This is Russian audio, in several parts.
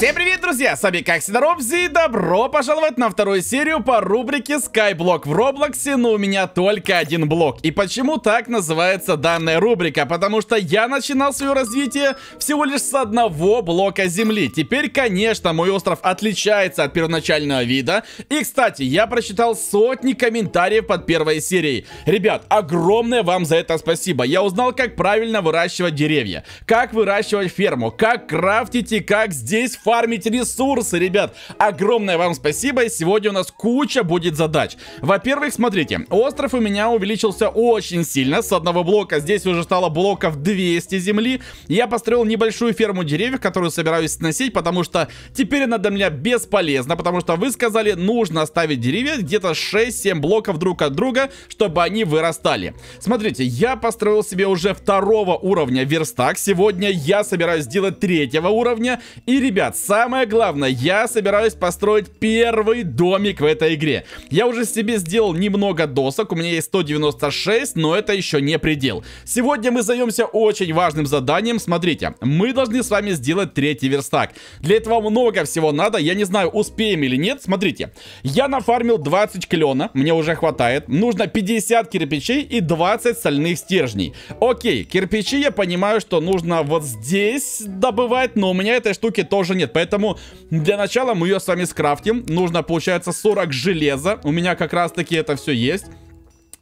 Всем привет, друзья! С вами, как всегда, Робзи, и добро пожаловать на вторую серию по рубрике Skyblock в Роблоксе, но у меня только один блок. И почему так называется данная рубрика? Потому что я начинал свое развитие всего лишь с одного блока земли. Теперь, конечно, мой остров отличается от первоначального вида. И, кстати, я прочитал сотни комментариев под первой серией. Ребят, огромное вам за это спасибо. Я узнал, как правильно выращивать деревья, как выращивать ферму, как крафтить и как здесь фармить ресурсы, ребят. Огромное вам спасибо. Сегодня у нас куча будет задач. Во-первых, смотрите, остров у меня увеличился очень сильно. С одного блока здесь уже стало блоков 200 земли. Я построил небольшую ферму деревьев, которую собираюсь сносить, потому что теперь она для меня бесполезна, потому что вы сказали, нужно оставить деревья где-то 6-7 блоков друг от друга, чтобы они вырастали. Смотрите, я построил себе уже второго уровня верстак. Сегодня я собираюсь сделать третьего уровня. И, ребят, самое главное, я собираюсь построить первый домик в этой игре. Я уже себе сделал немного досок, у меня есть 196, но это еще не предел. Сегодня мы займемся очень важным заданием. Смотрите, мы должны с вами сделать третий верстак. Для этого много всего надо, я не знаю, успеем или нет. Смотрите, я нафармил 20 клена, мне уже хватает. Нужно 50 кирпичей и 20 сольных стержней. Окей, кирпичи я понимаю, что нужно вот здесь добывать, но у меня этой штуки тоже нет делать. Поэтому для начала мы ее с вами скрафтим. Нужно, получается, 40 железа. У меня как раз-таки это все есть.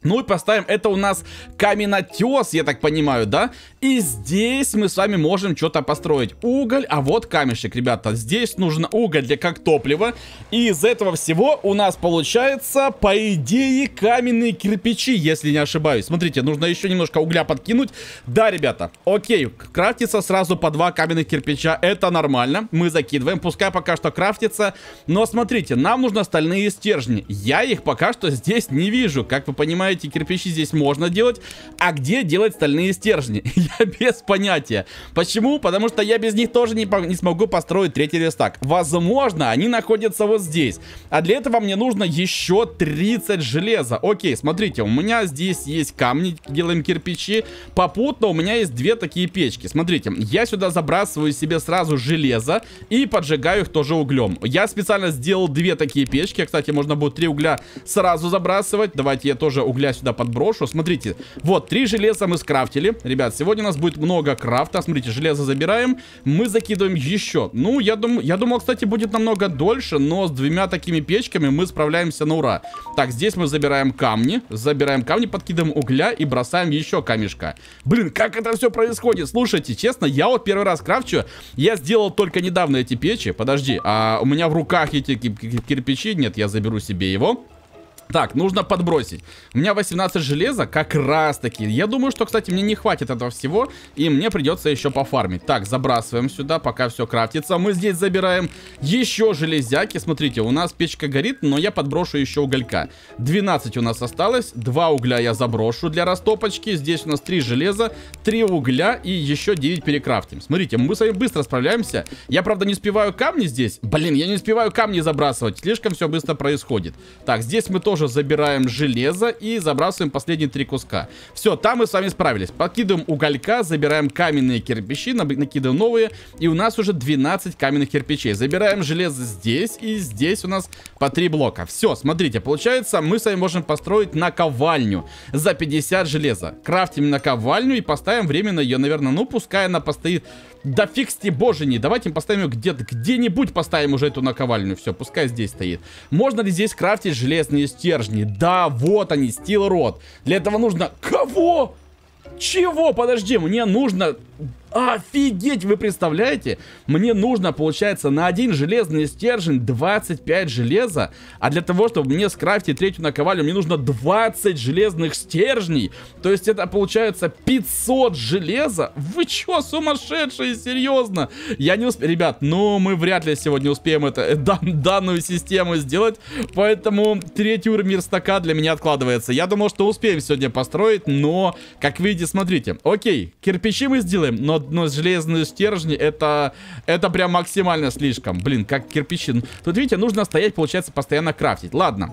Ну и поставим, это у нас каменотес, я так понимаю, да? И здесь мы с вами можем что-то построить. Уголь, а вот камешек, ребята. Здесь нужен уголь для как топлива. И из этого всего у нас получается, по идее, каменные кирпичи, если не ошибаюсь. Смотрите, нужно еще немножко угля подкинуть. Да, ребята, окей, крафтится сразу по два каменных кирпича. Это нормально, мы закидываем. Пускай пока что крафтится. Но смотрите, нам нужно остальные стержни. Я их пока что здесь не вижу, как вы понимаете знаю, эти кирпичи здесь можно делать. А где делать стальные стержни? Я без понятия. Почему? Потому что я без них тоже не, не смогу построить третий рестак. Возможно, они находятся вот здесь. А для этого мне нужно еще 30 железа. Окей, смотрите, у меня здесь есть камни, делаем кирпичи. Попутно у меня есть две такие печки. Смотрите, я сюда забрасываю себе сразу железо и поджигаю их тоже углем. Я специально сделал две такие печки. Кстати, можно будет три угля сразу забрасывать. Давайте я тоже углем угля сюда подброшу. Смотрите, вот, три железа мы скрафтили. Ребят, сегодня у нас будет много крафта. Смотрите, железо забираем. Мы закидываем еще. Ну, я, дум... я думал, кстати, будет намного дольше, но с двумя такими печками мы справляемся на ура. Так, здесь мы забираем камни. Забираем камни, подкидываем угля и бросаем еще камешка. Блин, как это все происходит? Слушайте, честно, я вот первый раз крафчу. Я сделал только недавно эти печи. Подожди, а у меня в руках эти кирпичи. Нет, я заберу себе его. Так, нужно подбросить. У меня 18 железа как раз таки. Я думаю, что, кстати, мне не хватит этого всего. И мне придется еще пофармить. Так, забрасываем сюда, пока все крафтится. Мы здесь забираем еще железяки. Смотрите, у нас печка горит, но я подброшу еще уголька. 12 у нас осталось. 2 угля я заброшу для растопочки. Здесь у нас 3 железа, 3 угля и еще 9 перекрафтим. Смотрите, мы с вами быстро справляемся. Я, правда, не успеваю камни здесь. Блин, я не успеваю камни забрасывать. Слишком все быстро происходит. Так, здесь мы тоже тоже забираем железо и забрасываем последние три куска. Все, там мы с вами справились. Подкидываем уголька, забираем каменные кирпичи, накидываем новые. И у нас уже 12 каменных кирпичей. Забираем железо здесь и здесь у нас по 3 блока. Все, смотрите, получается мы с вами можем построить наковальню за 50 железа. Крафтим наковальню и поставим временно ее, наверное, ну пускай она постоит да фиг боже не. Давайте поставим ее где-то, где-нибудь поставим уже эту наковальню. Все, пускай здесь стоит. Можно ли здесь крафтить железные стержни? Да, вот они, стил рот. Для этого нужно... Кого? Чего? Подожди, мне нужно Офигеть, вы представляете? Мне нужно, получается, на один железный стержень 25 железа. А для того, чтобы мне скрафтить третью наковальню, мне нужно 20 железных стержней. То есть это, получается, 500 железа? Вы чё, сумасшедшие, серьезно? Я не успею... Ребят, ну мы вряд ли сегодня успеем это, э, дан, данную систему сделать. Поэтому третий уровень верстака для меня откладывается. Я думал, что успеем сегодня построить, но, как видите, смотрите. Окей, кирпичи мы сделаем, но вот, ну, железные стержни, это, это прям максимально слишком. Блин, как кирпичи. Тут, видите, нужно стоять, получается, постоянно крафтить. Ладно.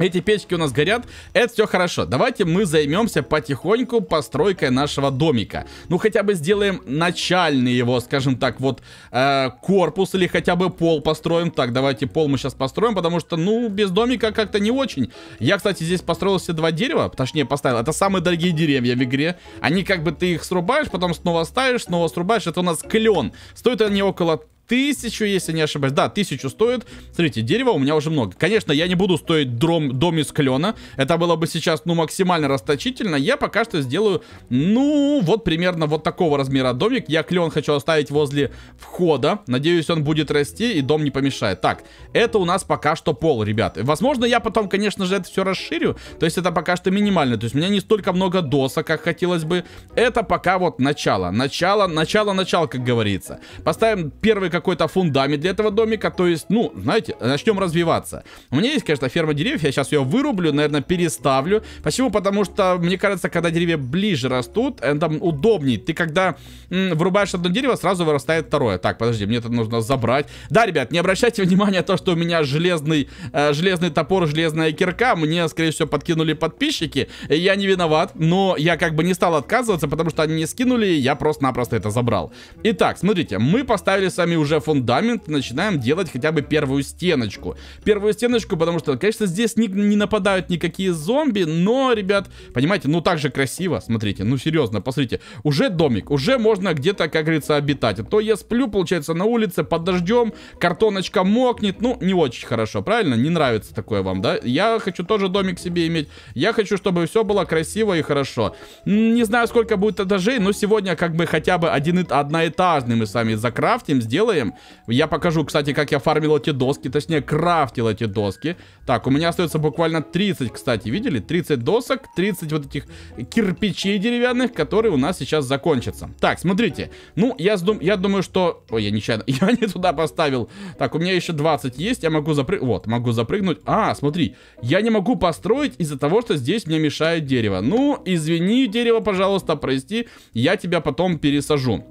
Эти печки у нас горят, это все хорошо. Давайте мы займемся потихоньку постройкой нашего домика. Ну, хотя бы сделаем начальный его, скажем так, вот э, корпус или хотя бы пол построим. Так, давайте пол мы сейчас построим, потому что, ну, без домика как-то не очень. Я, кстати, здесь построил все два дерева, точнее поставил. Это самые дорогие деревья в игре. Они как бы ты их срубаешь, потом снова ставишь, снова срубаешь. Это у нас клен. Стоит они около тысячу, если не ошибаюсь. Да, тысячу стоит. Смотрите, дерева у меня уже много. Конечно, я не буду стоить дром, дом из клена. Это было бы сейчас, ну, максимально расточительно. Я пока что сделаю, ну, вот примерно вот такого размера домик. Я клен хочу оставить возле входа. Надеюсь, он будет расти и дом не помешает. Так, это у нас пока что пол, ребят. Возможно, я потом, конечно же, это все расширю. То есть это пока что минимально. То есть у меня не столько много досок, как хотелось бы. Это пока вот начало. Начало, начало, начало, как говорится. Поставим первый как какой-то фундамент для этого домика. То есть, ну, знаете, начнем развиваться. У меня есть, конечно, ферма деревьев. Я сейчас ее вырублю, наверное, переставлю. Почему? Потому что, мне кажется, когда деревья ближе растут, это удобней. Ты когда м, вырубаешь одно дерево, сразу вырастает второе. Так, подожди, мне это нужно забрать. Да, ребят, не обращайте внимания на то, что у меня железный, э, железный топор, железная кирка. Мне, скорее всего, подкинули подписчики. Я не виноват, но я как бы не стал отказываться, потому что они не скинули, я просто-напросто это забрал. Итак, смотрите, мы поставили сами уже уже фундамент, начинаем делать хотя бы первую стеночку. Первую стеночку, потому что, конечно, здесь не, не нападают никакие зомби, но, ребят, понимаете, ну так же красиво, смотрите, ну серьезно, посмотрите, уже домик, уже можно где-то, как говорится, обитать. А то я сплю, получается, на улице под дождем, картоночка мокнет, ну не очень хорошо, правильно? Не нравится такое вам, да? Я хочу тоже домик себе иметь, я хочу, чтобы все было красиво и хорошо. Не знаю, сколько будет этажей, но сегодня как бы хотя бы один, одноэтажный мы с вами закрафтим, сделаем сделаем. Я покажу, кстати, как я фармил эти доски, точнее, крафтил эти доски. Так, у меня остается буквально 30, кстати, видели? 30 досок, 30 вот этих кирпичей деревянных, которые у нас сейчас закончатся. Так, смотрите. Ну, я, сдум... я думаю, что... Ой, я нечаянно... Я не туда поставил. Так, у меня еще 20 есть, я могу запрыгнуть... Вот, могу запрыгнуть. А, смотри, я не могу построить из-за того, что здесь мне мешает дерево. Ну, извини, дерево, пожалуйста, прости, я тебя потом пересажу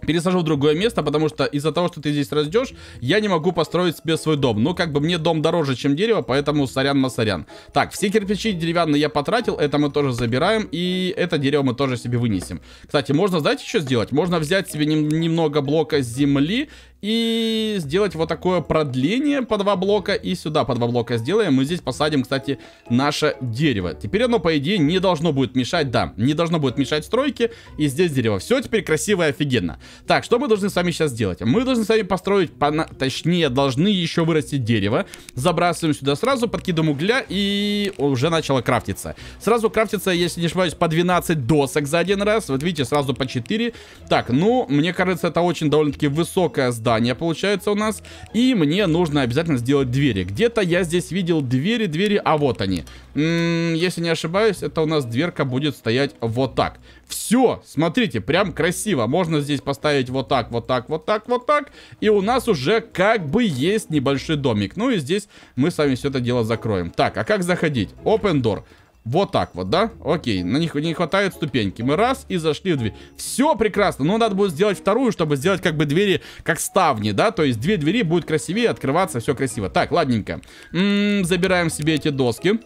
пересажу в другое место, потому что из-за того, что ты здесь растешь, я не могу построить себе свой дом. Ну, как бы мне дом дороже, чем дерево, поэтому сорян-масорян. Так, все кирпичи деревянные я потратил, это мы тоже забираем, и это дерево мы тоже себе вынесем. Кстати, можно, знаете, что сделать? Можно взять себе нем немного блока земли и сделать вот такое продление по два блока, и сюда по два блока сделаем. Мы здесь посадим, кстати, наше дерево. Теперь оно, по идее, не должно будет мешать, да, не должно будет мешать стройке, и здесь дерево. Все теперь красиво и офигенно. Так, что мы должны с вами сейчас сделать? Мы должны с вами построить, точнее, должны еще вырастить дерево. Забрасываем сюда сразу, подкидываем угля, и уже начало крафтиться. Сразу крафтится, если не ошибаюсь, по 12 досок за один раз. Вот видите, сразу по 4. Так, ну, мне кажется, это очень довольно-таки высокая здание здание получается у нас. И мне нужно обязательно сделать двери. Где-то я здесь видел двери, двери, а вот они. М если не ошибаюсь, это у нас дверка будет стоять вот так. Все, смотрите, прям красиво. Можно здесь поставить вот так, вот так, вот так, вот так. И у нас уже как бы есть небольшой домик. Ну и здесь мы с вами все это дело закроем. Так, а как заходить? Open door. Вот так вот, да? Окей, на них не хватает ступеньки. Мы раз и зашли в дверь. Все прекрасно, но надо будет сделать вторую, чтобы сделать как бы двери, как ставни, да? То есть две двери будет красивее открываться, все красиво. Так, ладненько. М м-м, -м, забираем себе эти доски.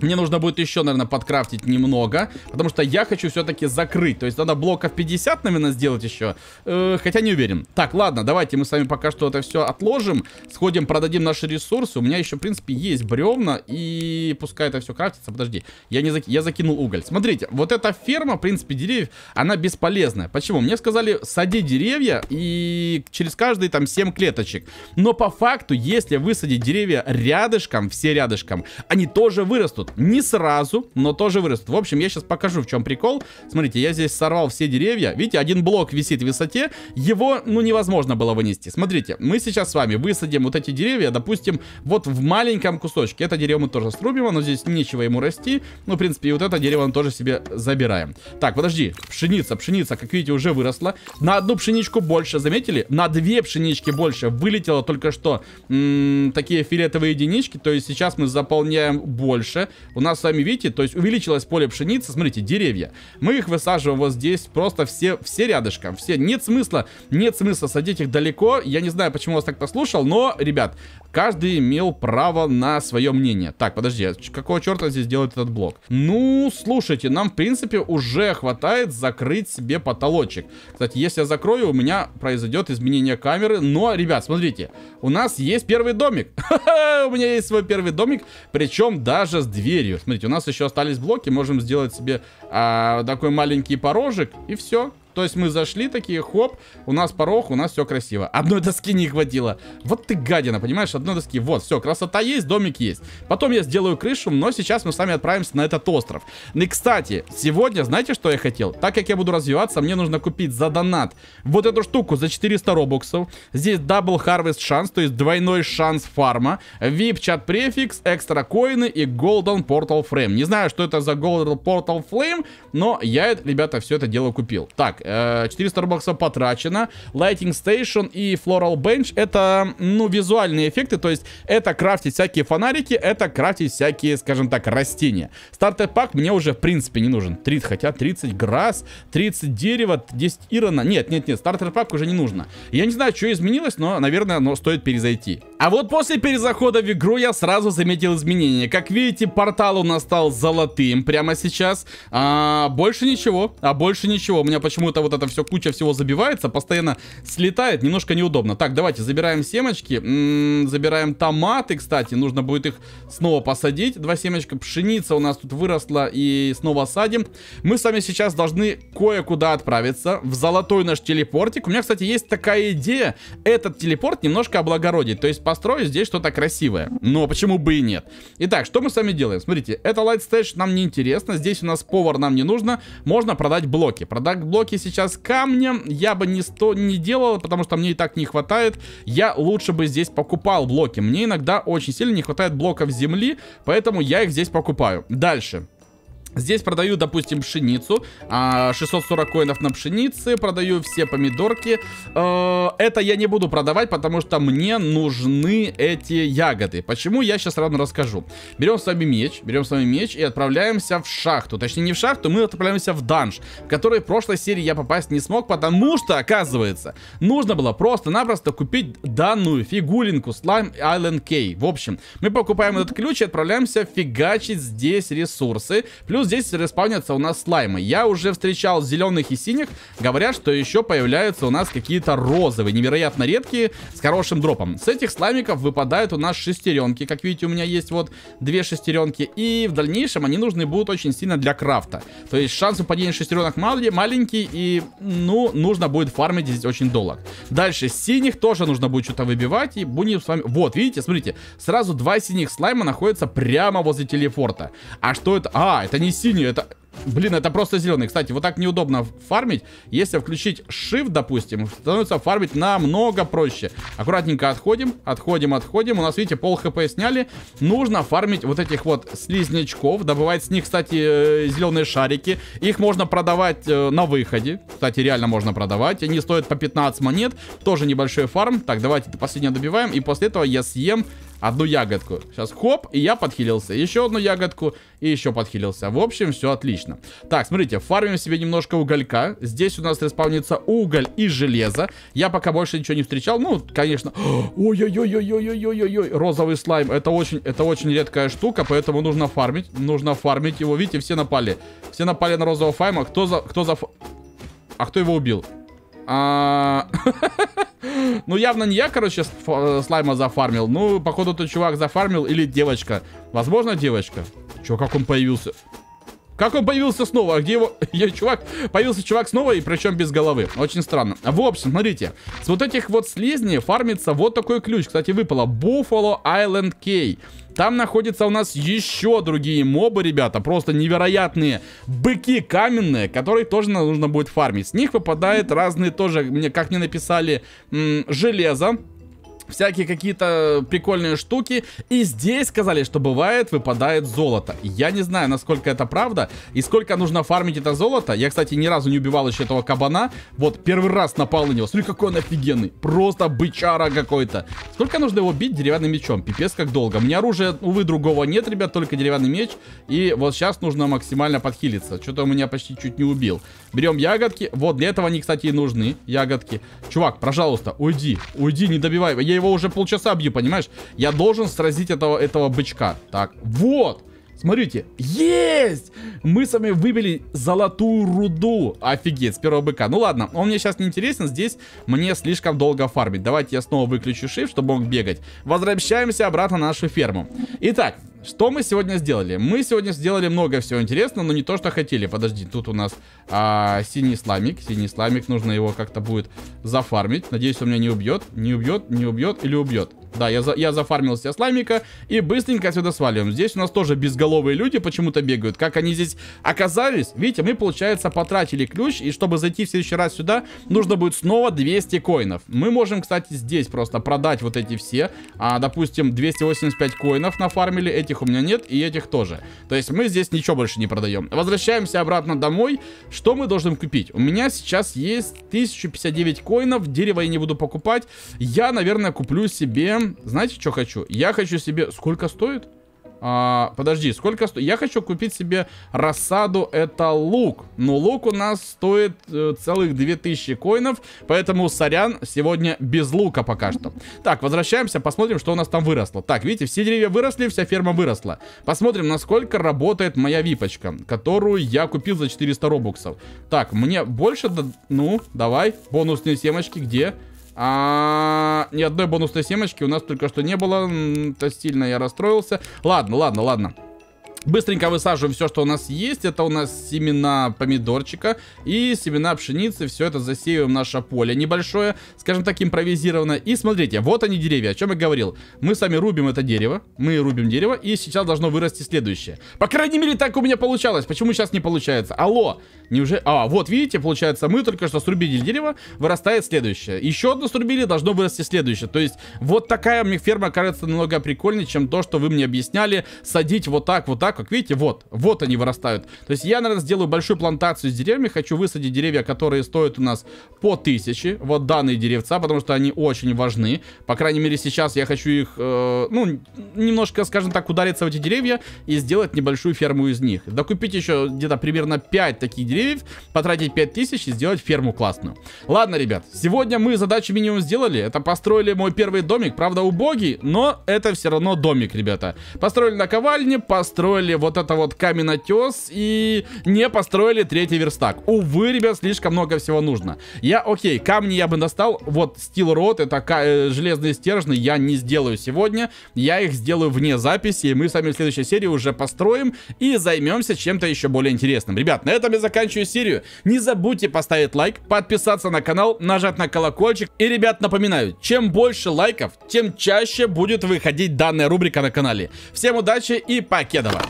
Мне нужно будет еще, наверное, подкрафтить немного, потому что я хочу все-таки закрыть. То есть надо блоков 50, наверное, сделать еще, э, хотя не уверен. Так, ладно, давайте мы с вами пока что это все отложим, сходим, продадим наши ресурсы. У меня еще, в принципе, есть бревна, и пускай это все крафтится. Подожди, я, не заки... я закинул уголь. Смотрите, вот эта ферма, в принципе, деревьев, она бесполезная. Почему? Мне сказали, сади деревья и через каждые там 7 клеточек. Но по факту, если высадить деревья рядышком, все рядышком, они тоже вырастут. Не сразу, но тоже вырастут. В общем, я сейчас покажу, в чем прикол. Смотрите, я здесь сорвал все деревья. Видите, один блок висит в высоте. Его, ну, невозможно было вынести. Смотрите, мы сейчас с вами высадим вот эти деревья, допустим, вот в маленьком кусочке. Это дерево мы тоже срубим, оно здесь нечего ему расти. Ну, в принципе, и вот это дерево мы тоже себе забираем. Так, подожди. Пшеница, пшеница, как видите, уже выросла. На одну пшеничку больше, заметили? На две пшенички больше вылетело только что м -м, такие филетовые единички. То есть сейчас мы заполняем больше у нас с вами, видите, то есть увеличилось поле пшеницы, смотрите, деревья. Мы их высаживаем вот здесь, просто все, все рядышком, все. Нет смысла, нет смысла садить их далеко. Я не знаю, почему вас так послушал, но, ребят, каждый имел право на свое мнение. Так, подожди, а какого черта здесь делает этот блок? Ну, слушайте, нам, в принципе, уже хватает закрыть себе потолочек. Кстати, если я закрою, у меня произойдет изменение камеры. Но, ребят, смотрите, у нас есть первый домик. У меня есть свой первый домик, причем даже с дверью дверью. Смотрите, у нас еще остались блоки, можем сделать себе а, такой маленький порожек, и все. То есть мы зашли такие, хоп, у нас порог, у нас все красиво. Одной доски не хватило. Вот ты гадина, понимаешь, одной доски. Вот, все, красота есть, домик есть. Потом я сделаю крышу, но сейчас мы с вами отправимся на этот остров. Ну и, кстати, сегодня, знаете, что я хотел? Так как я буду развиваться, мне нужно купить за донат вот эту штуку за 400 робоксов. Здесь дабл harvest шанс, то есть двойной шанс фарма. VIP-чат префикс, экстра коины и Golden Portal Frame. Не знаю, что это за Golden Portal Flame, но я, ребята, все это дело купил. Так, 400 э, рубаксов потрачено. Lighting Station и Floral Bench это, ну, визуальные эффекты. То есть это крафтить всякие фонарики, это крафтить всякие, скажем так, растения. Стартер пак мне уже, в принципе, не нужен. 30, хотя 30 грасс, 30 дерева, 10 ирона. Нет, нет, нет, стартер пак уже не нужно. Я не знаю, что изменилось, но, наверное, оно стоит перезайти. А вот после перезахода в игру я сразу заметил изменения. Как видите, портал у нас стал золотым прямо сейчас. А, больше ничего, а больше ничего. У меня почему-то что вот это все, куча всего забивается, постоянно слетает, немножко неудобно. Так, давайте забираем семечки, М -м, забираем томаты, кстати, нужно будет их снова посадить. Два семечка, пшеница у нас тут выросла и снова садим. Мы с вами сейчас должны кое-куда отправиться, в золотой наш телепортик. У меня, кстати, есть такая идея, этот телепорт немножко облагородить, то есть построить здесь что-то красивое. Но почему бы и нет? Итак, что мы с вами делаем? Смотрите, это Light Stage нам не интересно, здесь у нас повар нам не нужно, можно продать блоки. Продать блоки сейчас камня я бы не, сто, не делал, потому что мне и так не хватает. Я лучше бы здесь покупал блоки. Мне иногда очень сильно не хватает блоков земли, поэтому я их здесь покупаю. Дальше. Здесь продаю, допустим, пшеницу. 640 а, коинов на пшенице. Продаю все помидорки. Э, это я не буду продавать, потому что мне нужны эти ягоды. Почему, я сейчас равно расскажу. Берем с вами меч. Берем с вами меч и отправляемся в шахту. Точнее, не в шахту, мы отправляемся в данж. В который в прошлой серии я попасть не смог, потому что, оказывается, нужно было просто-напросто купить данную фигулинку Slime Island K. В общем, мы покупаем этот ключ и отправляемся фигачить здесь ресурсы. Плюс здесь респаунятся у нас слаймы. Я уже встречал зеленых и синих. Говорят, что еще появляются у нас какие-то розовые, невероятно редкие, с хорошим дропом. С этих слаймиков выпадают у нас шестеренки. Как видите, у меня есть вот две шестеренки. И в дальнейшем они нужны будут очень сильно для крафта. То есть шанс упадения шестеренок мали, маленький. И, ну, нужно будет фармить здесь очень долго. Дальше синих тоже нужно будет что-то выбивать. И будем с вами... Вот, видите, смотрите. Сразу два синих слайма находятся прямо возле телефорта. А что это? А, это не не синюю, это... Блин, это просто зеленый. Кстати, вот так неудобно фармить. Если включить Shift, допустим, становится фармить намного проще. Аккуратненько отходим, отходим, отходим. У нас, видите, пол хп сняли. Нужно фармить вот этих вот слизнячков. Добывать с них, кстати, э, зеленые шарики. Их можно продавать э, на выходе. Кстати, реально можно продавать. Они стоят по 15 монет. Тоже небольшой фарм. Так, давайте последнее добиваем. И после этого я съем Одну ягодку. Сейчас хоп, и я подхилился. Еще одну ягодку, и еще подхилился. В общем, все отлично. Так, смотрите, фармим себе немножко уголька. Здесь у нас респаунится уголь и железо. Я пока больше ничего не встречал. Ну, конечно... Ой-ой-ой-ой-ой-ой-ой-ой. Розовый слайм. Это очень, это очень редкая штука, поэтому нужно фармить. Нужно фармить его. Видите, все напали. Все напали на розового файма. Кто за... Кто за... А кто его убил? А... Ну, явно не я, короче, э, слайма зафармил. Ну, походу, тот чувак зафармил или девочка. Возможно, девочка. Чё, как он появился? Как он появился снова? А где его... Я, чувак... Появился чувак снова, и причем без головы. Очень странно. В общем, смотрите. С вот этих вот слизней фармится вот такой ключ. Кстати, выпало. Buffalo Island Key. Там находятся у нас еще другие мобы, ребята. Просто невероятные быки каменные, которые тоже нужно будет фармить. С них выпадает разные тоже, мне, как мне написали, железо всякие какие-то прикольные штуки. И здесь сказали, что бывает, выпадает золото. Я не знаю, насколько это правда и сколько нужно фармить это золото. Я, кстати, ни разу не убивал еще этого кабана. Вот, первый раз напал на него. Смотри, какой он офигенный. Просто бычара какой-то. Сколько нужно его бить деревянным мечом? Пипец, как долго. У меня оружия, увы, другого нет, ребят, только деревянный меч. И вот сейчас нужно максимально подхилиться. Что-то он меня почти чуть не убил. Берем ягодки. Вот, для этого они, кстати, и нужны. Ягодки. Чувак, пожалуйста, уйди. Уйди, не добивай. Я его уже полчаса бью, понимаешь? Я должен сразить этого, этого бычка. Так, вот. Смотрите, есть! Мы с вами выбили золотую руду. Офигеть, с первого быка. Ну ладно, он мне сейчас не интересен, здесь мне слишком долго фармить. Давайте я снова выключу shift, чтобы он бегать. Возвращаемся обратно на нашу ферму. Итак, что мы сегодня сделали? Мы сегодня сделали много всего интересного, но не то, что хотели. Подожди, тут у нас а, синий сламик. Синий сламик, нужно его как-то будет зафармить. Надеюсь, он меня не убьет. Не убьет, не убьет или убьет. Да, я, за, я зафармил себе сламика и быстренько отсюда сваливаем. Здесь у нас тоже безголовые люди почему-то бегают. Как они здесь оказались? Видите, мы, получается, потратили ключ. И чтобы зайти в следующий раз сюда, нужно будет снова 200 коинов. Мы можем, кстати, здесь просто продать вот эти все. А, допустим, 285 коинов нафармили этих этих у меня нет, и этих тоже. То есть мы здесь ничего больше не продаем. Возвращаемся обратно домой. Что мы должны купить? У меня сейчас есть 1059 коинов, дерево я не буду покупать. Я, наверное, куплю себе... Знаете, что хочу? Я хочу себе... Сколько стоит? А, подожди, сколько стоит? Я хочу купить себе рассаду, это лук. Но лук у нас стоит э, целых 2000 коинов, поэтому, сорян, сегодня без лука пока что. Так, возвращаемся, посмотрим, что у нас там выросло. Так, видите, все деревья выросли, вся ферма выросла. Посмотрим, насколько работает моя випочка, которую я купил за 400 робуксов. Так, мне больше... Ну, давай, бонусные семечки, где? Где? А, ни одной бонусной семечки у нас только что не было. то сильно я расстроился. Ладно, ладно, ладно. Быстренько высаживаем все, что у нас есть. Это у нас семена помидорчика и семена пшеницы. Все это засеиваем наше поле небольшое, скажем так, импровизированное. И смотрите, вот они деревья, о чем я говорил. Мы сами рубим это дерево, мы рубим дерево, и сейчас должно вырасти следующее. По крайней мере, так у меня получалось. Почему сейчас не получается? Алло, неужели... А, вот, видите, получается, мы только что срубили дерево, вырастает следующее. Еще одно срубили, должно вырасти следующее. То есть, вот такая мне ферма кажется намного прикольнее, чем то, что вы мне объясняли. Садить вот так, вот так, как видите, вот, вот они вырастают. То есть я, наверное, сделаю большую плантацию с деревьями, хочу высадить деревья, которые стоят у нас по тысячи. вот данные деревца, потому что они очень важны. По крайней мере, сейчас я хочу их, э, ну, немножко, скажем так, удариться в эти деревья и сделать небольшую ферму из них. Докупить еще где-то примерно 5 таких деревьев, потратить 5000 и сделать ферму классную. Ладно, ребят, сегодня мы задачу минимум сделали. Это построили мой первый домик, правда убогий, но это все равно домик, ребята. Построили наковальни, построили построили вот это вот каменотес и не построили третий верстак. Увы, ребят, слишком много всего нужно. Я, окей, камни я бы достал. Вот стил рот, это э, железные стержни я не сделаю сегодня. Я их сделаю вне записи, и мы с вами в следующей серии уже построим и займемся чем-то еще более интересным. Ребят, на этом я заканчиваю серию. Не забудьте поставить лайк, подписаться на канал, нажать на колокольчик. И, ребят, напоминаю, чем больше лайков, тем чаще будет выходить данная рубрика на канале. Всем удачи и покедова!